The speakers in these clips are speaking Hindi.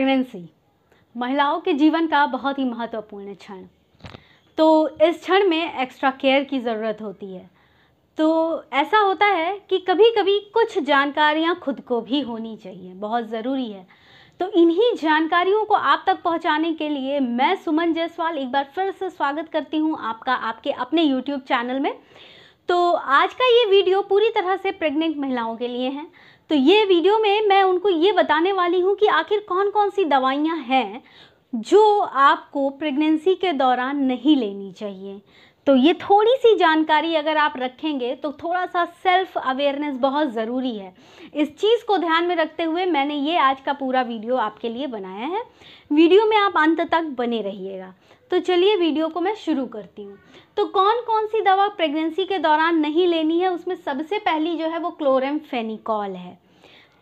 प्रेगनेंसी महिलाओं के जीवन का बहुत ही महत्वपूर्ण क्षण तो इस क्षण में एक्स्ट्रा केयर की ज़रूरत होती है तो ऐसा होता है कि कभी कभी कुछ जानकारियाँ खुद को भी होनी चाहिए बहुत ज़रूरी है तो इन्हीं जानकारियों को आप तक पहुंचाने के लिए मैं सुमन जायसवाल एक बार फिर से स्वागत करती हूं आपका आपके अपने YouTube चैनल में तो आज का ये वीडियो पूरी तरह से प्रेग्नेंट महिलाओं के लिए है तो ये वीडियो में मैं उनको ये बताने वाली हूँ कि आखिर कौन कौन सी दवाइयाँ हैं जो आपको प्रेगनेंसी के दौरान नहीं लेनी चाहिए तो ये थोड़ी सी जानकारी अगर आप रखेंगे तो थोड़ा सा सेल्फ अवेयरनेस बहुत ज़रूरी है इस चीज़ को ध्यान में रखते हुए मैंने ये आज का पूरा वीडियो आपके लिए बनाया है वीडियो में आप अंत तक बने रहिएगा तो चलिए वीडियो को मैं शुरू करती हूँ तो कौन कौन सी दवा प्रेगनेंसी के दौरान नहीं लेनी है उसमें सबसे पहली जो है वो क्लोरम फेनिकॉल है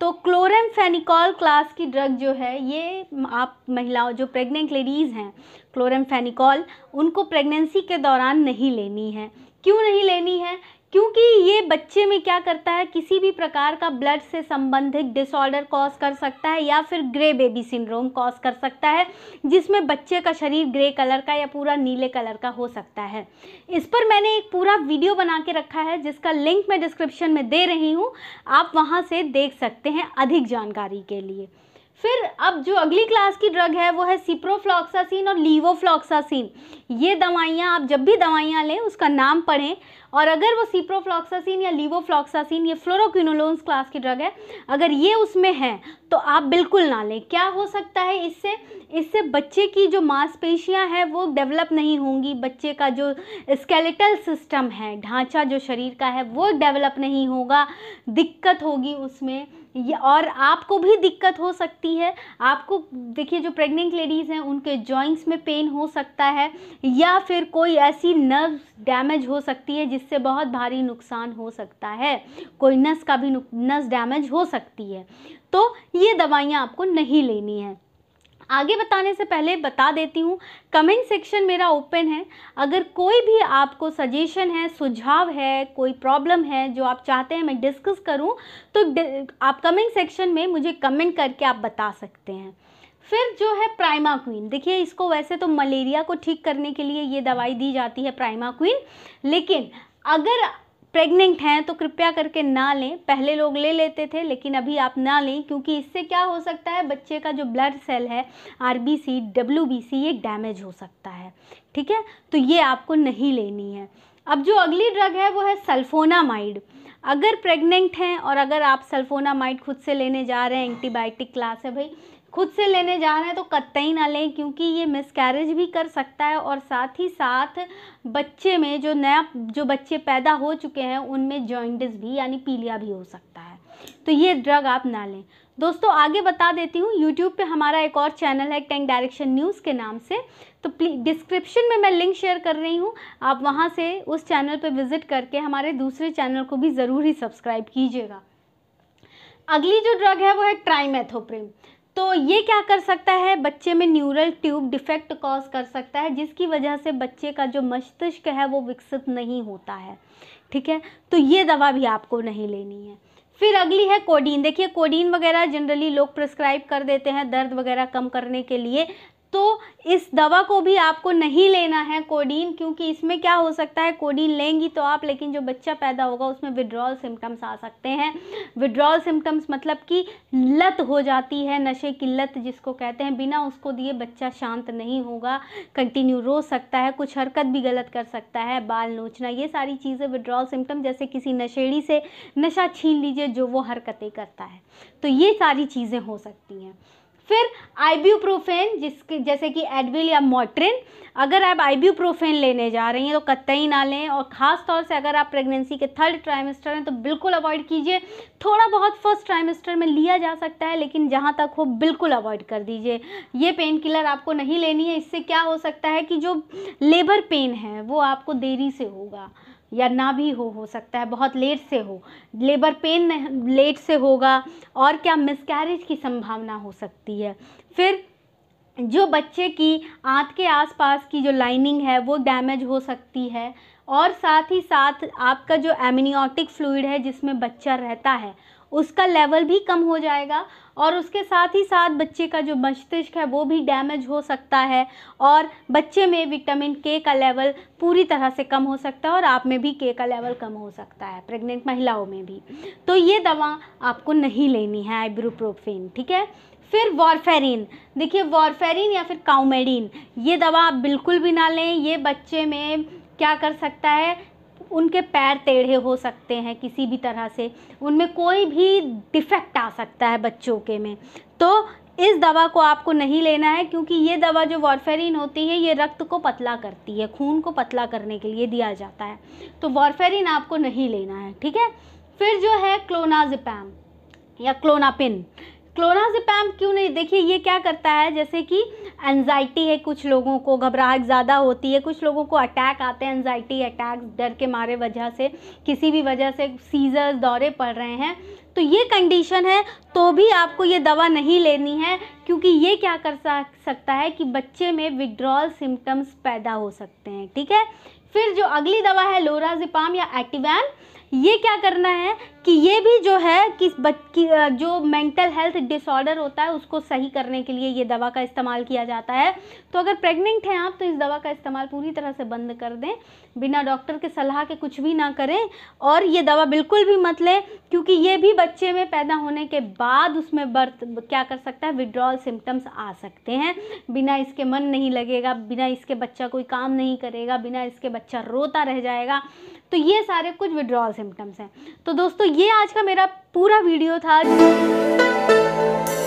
तो क्लोरमफेनिकॉल क्लास की ड्रग जो है ये आप महिलाओं जो प्रेग्नेंट लेडीज़ हैं क्लोरमफेनिकॉल उनको प्रेगनेंसी के दौरान नहीं लेनी है क्यों नहीं लेनी है क्योंकि ये बच्चे में क्या करता है किसी भी प्रकार का ब्लड से संबंधित डिसऑर्डर कॉज कर सकता है या फिर ग्रे बेबी सिंड्रोम कॉज कर सकता है जिसमें बच्चे का शरीर ग्रे कलर का या पूरा नीले कलर का हो सकता है इस पर मैंने एक पूरा वीडियो बना के रखा है जिसका लिंक मैं डिस्क्रिप्शन में दे रही हूँ आप वहाँ से देख सकते हैं अधिक जानकारी के लिए फिर अब जो अगली क्लास की ड्रग है वो है सिप्रोफ्लॉक्सासिन और लीवोफ्लॉक्सासिन ये दवाइयाँ आप जब भी दवाइयाँ लें उसका नाम पढ़ें और अगर वो सीप्रोफ्लॉक्सासिन या लीवोफ्लॉक्सासिन ये फ्लोरोक्विनोलोन्स क्लास की ड्रग है अगर ये उसमें है तो आप बिल्कुल ना लें क्या हो सकता है इससे इससे बच्चे की जो मांसपेशियां हैं वो डेवलप नहीं होंगी बच्चे का जो स्केलेटल सिस्टम है ढांचा जो शरीर का है वो डेवलप नहीं होगा दिक्कत होगी उसमें और आपको भी दिक्कत हो सकती है आपको देखिए जो प्रेग्नेंट लेडीज़ हैं उनके जॉइंट्स में पेन हो सकता है या फिर कोई ऐसी नर्व डैमेज हो सकती है जिससे बहुत भारी नुकसान हो सकता है कोई नस का भी नस डैमेज हो सकती है तो ये दवाइयाँ आपको नहीं लेनी है आगे बताने से पहले बता देती हूँ कमेंट सेक्शन मेरा ओपन है अगर कोई भी आपको सजेशन है सुझाव है कोई प्रॉब्लम है जो आप चाहते हैं मैं डिस्कस करूँ तो आप कमेंट सेक्शन में मुझे कमेंट करके आप बता सकते हैं फिर जो है प्राइमा क्वीन देखिए इसको वैसे तो मलेरिया को ठीक करने के लिए ये दवाई दी जाती है प्राइमा क्वीन लेकिन अगर प्रेग्नेंट हैं तो कृपया करके ना लें पहले लोग ले लेते थे लेकिन अभी आप ना लें क्योंकि इससे क्या हो सकता है बच्चे का जो ब्लड सेल है R B C W B C ये डैमेज हो सकता है ठीक है तो ये आपको नहीं लेनी है अब जो अगली ड्रग है वो है सल्फोनामाइड अगर प्रेग्नेंट हैं और अगर आप सल्फोनामाइड खुद से लेने जा रहे हैं एंटीबायोटिक क्लास है भाई खुद से लेने जा रहे हैं तो कतई ना लें क्योंकि ये मिसकैरेज भी कर सकता है और साथ ही साथ बच्चे में जो नया जो बच्चे पैदा हो चुके हैं उनमें जॉइंटस भी यानी पीलिया भी हो सकता है तो ये ड्रग आप ना लें दोस्तों आगे बता देती हूँ यूट्यूब पे हमारा एक और चैनल है टेंग डायरेक्शन न्यूज़ के नाम से तो डिस्क्रिप्शन में मैं लिंक शेयर कर रही हूँ आप वहाँ से उस चैनल पे विज़िट करके हमारे दूसरे चैनल को भी ज़रूर ही सब्सक्राइब कीजिएगा अगली जो ड्रग है वो है ट्राईमेथोप्रिम तो ये क्या कर सकता है बच्चे में न्यूरल ट्यूब डिफेक्ट कॉज कर सकता है जिसकी वजह से बच्चे का जो मस्तिष्क है वो विकसित नहीं होता है ठीक है तो ये दवा भी आपको नहीं लेनी है फिर अगली है कोडीन देखिए कोडीन वगैरह जनरली लोग प्रिस्क्राइब कर देते हैं दर्द वगैरह कम करने के लिए तो इस दवा को भी आपको नहीं लेना है कोडीन क्योंकि इसमें क्या हो सकता है कोडीन लेंगी तो आप लेकिन जो बच्चा पैदा होगा उसमें विड्रॉल सिम्टम्स आ सकते हैं विड्रॉल सिम्टम्स मतलब कि लत हो जाती है नशे की लत जिसको कहते हैं बिना उसको दिए बच्चा शांत नहीं होगा कंटिन्यू रो सकता है कुछ हरकत भी गलत कर सकता है बाल नोचना ये सारी चीज़ें विड्रॉल सिम्टम जैसे किसी नशेड़ी से नशा छीन लीजिए जो वो हरकतें करता है तो ये सारी चीज़ें हो सकती हैं फिर आइब्यूप्रोफेन जिसके जैसे कि एडविल या मोट्रिन अगर आप आइब्यूप्रोफेन लेने जा रही हैं तो कतई ना लें और ख़ास तौर से अगर आप प्रेगनेंसी के थर्ड ट्राइमेस्टर हैं तो बिल्कुल अवॉइड कीजिए थोड़ा बहुत फर्स्ट ट्राइमेस्टर में लिया जा सकता है लेकिन जहाँ तक हो बिल्कुल अवॉइड कर दीजिए ये पेन किलर आपको नहीं लेनी है इससे क्या हो सकता है कि जो लेबर पेन है वो आपको देरी से होगा या ना भी हो हो सकता है बहुत लेट से हो लेबर पेन लेट से होगा और क्या मिसकैरेज की संभावना हो सकती है फिर जो बच्चे की आँख के आसपास की जो लाइनिंग है वो डैमेज हो सकती है और साथ ही साथ आपका जो एमिनियोटिक फ्लूड है जिसमें बच्चा रहता है उसका लेवल भी कम हो जाएगा और उसके साथ ही साथ बच्चे का जो मस्तिष्क है वो भी डैमेज हो सकता है और बच्चे में विटामिन के का लेवल पूरी तरह से कम हो सकता है और आप में भी के का लेवल कम हो सकता है प्रेग्नेंट महिलाओं में भी तो ये दवा आपको नहीं लेनी है आइब्रोप्रोफेन ठीक है फिर वॉरफेरिन देखिए वॉरफेरिन या फिर काउमेडिन ये दवा आप बिल्कुल भी ना लें ये बच्चे में क्या कर सकता है उनके पैर टेढ़े हो सकते हैं किसी भी तरह से उनमें कोई भी डिफेक्ट आ सकता है बच्चों के में तो इस दवा को आपको नहीं लेना है क्योंकि ये दवा जो वॉरफेरिन होती है ये रक्त को पतला करती है खून को पतला करने के लिए दिया जाता है तो वॉरफेरिन आपको नहीं लेना है ठीक है फिर जो है क्लोनाजिपैम या क्लोनापिन क्लोनाजिपैम क्यों नहीं देखिए ये क्या करता है जैसे कि एनजाइटी है कुछ लोगों को घबराहट ज़्यादा होती है कुछ लोगों को अटैक आते हैं एनजाइटी अटैक डर के मारे वजह से किसी भी वजह से सीजर दौरे पड़ रहे हैं तो ये कंडीशन है तो भी आपको ये दवा नहीं लेनी है क्योंकि ये क्या कर सकता है कि बच्चे में विड्रॉल सिम्टम्स पैदा हो सकते हैं ठीक है फिर जो अगली दवा है लोराजिपाम या एक्टिवैन ये क्या करना है कि ये भी जो है कि जो मेंटल हेल्थ डिसऑर्डर होता है उसको सही करने के लिए ये दवा का इस्तेमाल किया जाता है तो अगर प्रेग्नेंट हैं आप तो इस दवा का इस्तेमाल पूरी तरह से बंद कर दें बिना डॉक्टर के सलाह के कुछ भी ना करें और ये दवा बिल्कुल भी मत लें क्योंकि ये भी बच्चे में पैदा होने के बाद उसमें बर्थ क्या कर सकता है विड्रॉल सिम्टम्स आ सकते हैं बिना इसके मन नहीं लगेगा बिना इसके बच्चा कोई काम नहीं करेगा बिना इसके बच्चा रोता रह जाएगा तो ये सारे कुछ विड्रॉल सिम्टम्स हैं तो दोस्तों ये आज का मेरा पूरा वीडियो था